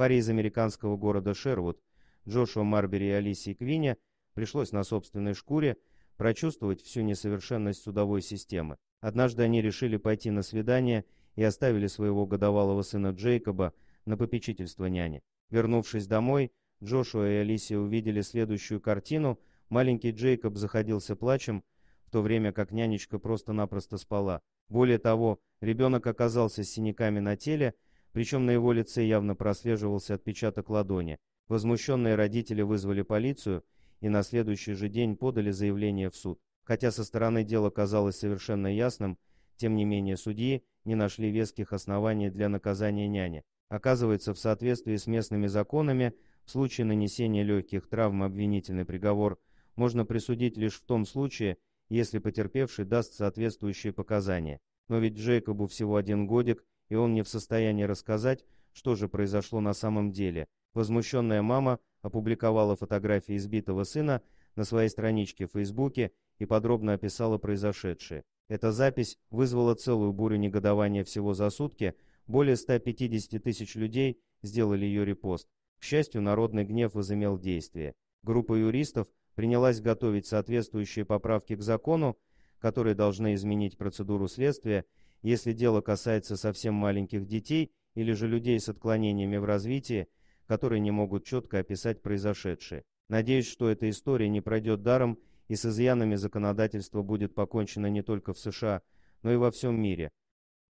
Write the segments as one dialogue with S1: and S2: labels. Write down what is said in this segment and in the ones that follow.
S1: Паре из американского города Шервуд, Джошуа Марбери и Алисии Квиня пришлось на собственной шкуре прочувствовать всю несовершенность судовой системы. Однажды они решили пойти на свидание и оставили своего годовалого сына Джейкоба на попечительство няни. Вернувшись домой, Джошуа и Алисия увидели следующую картину. Маленький Джейкоб заходился плачем, в то время как нянечка просто-напросто спала. Более того, ребенок оказался с синяками на теле, причем на его лице явно прослеживался отпечаток ладони. Возмущенные родители вызвали полицию и на следующий же день подали заявление в суд. Хотя со стороны дела казалось совершенно ясным, тем не менее судьи не нашли веских оснований для наказания няни. Оказывается, в соответствии с местными законами, в случае нанесения легких травм обвинительный приговор можно присудить лишь в том случае, если потерпевший даст соответствующие показания. Но ведь Джейкобу всего один годик, и он не в состоянии рассказать, что же произошло на самом деле. Возмущенная мама опубликовала фотографии избитого сына на своей страничке в Фейсбуке и подробно описала произошедшее. Эта запись вызвала целую бурю негодования всего за сутки, более 150 тысяч людей сделали ее репост. К счастью, народный гнев возымел действие. Группа юристов принялась готовить соответствующие поправки к закону, которые должны изменить процедуру следствия если дело касается совсем маленьких детей или же людей с отклонениями в развитии, которые не могут четко описать произошедшее. Надеюсь, что эта история не пройдет даром и с изъянами законодательства будет покончено не только в США, но и во всем мире.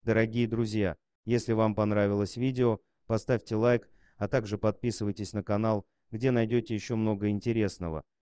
S1: Дорогие друзья, если вам понравилось видео, поставьте лайк, а также подписывайтесь на канал, где найдете еще много интересного.